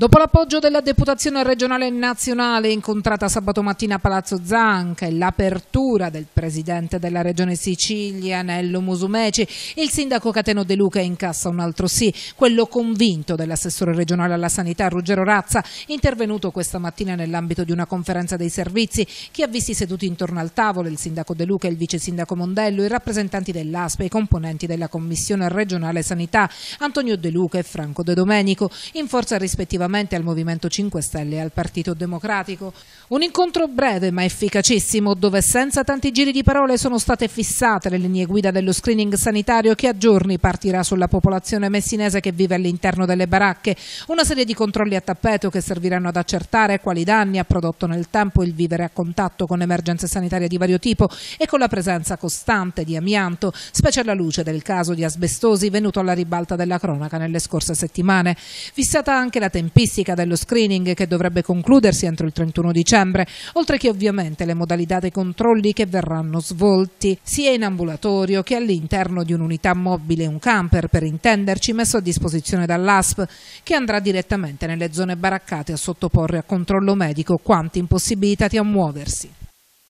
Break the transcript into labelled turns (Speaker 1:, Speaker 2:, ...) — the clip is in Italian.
Speaker 1: Dopo l'appoggio della deputazione regionale e nazionale incontrata sabato mattina a Palazzo Zanca e l'apertura del presidente della regione Sicilia, Nello Musumeci, il sindaco Cateno De Luca incassa un altro sì, quello convinto dell'assessore regionale alla sanità Ruggero Razza, intervenuto questa mattina nell'ambito di una conferenza dei servizi che ha visti seduti intorno al tavolo il sindaco De Luca e il vice sindaco Mondello, i rappresentanti dell'ASPE, e i componenti della commissione regionale sanità Antonio De Luca e Franco De Domenico, in forza rispettivamente esclusivamente al Movimento 5 Stelle e al Partito Democratico. Un incontro breve ma efficacissimo dove senza tanti giri di parole sono state fissate le linee guida dello screening sanitario che a giorni partirà sulla popolazione messinese che vive all'interno delle baracche, una serie di controlli a tappeto che serviranno ad accertare quali danni ha prodotto nel tempo il vivere a contatto con emergenze sanitarie di vario tipo e con la presenza costante di amianto, specie alla luce del caso di asbestosi venuto alla ribalta della cronaca nelle scorse settimane. Fissata anche la temperatura tempistica dello screening che dovrebbe concludersi entro il 31 dicembre, oltre che ovviamente le modalità dei controlli che verranno svolti sia in ambulatorio che all'interno di un'unità mobile, un camper per intenderci, messo a disposizione dall'ASP, che andrà direttamente nelle zone baraccate a sottoporre a controllo medico quanti impossibilitati a muoversi.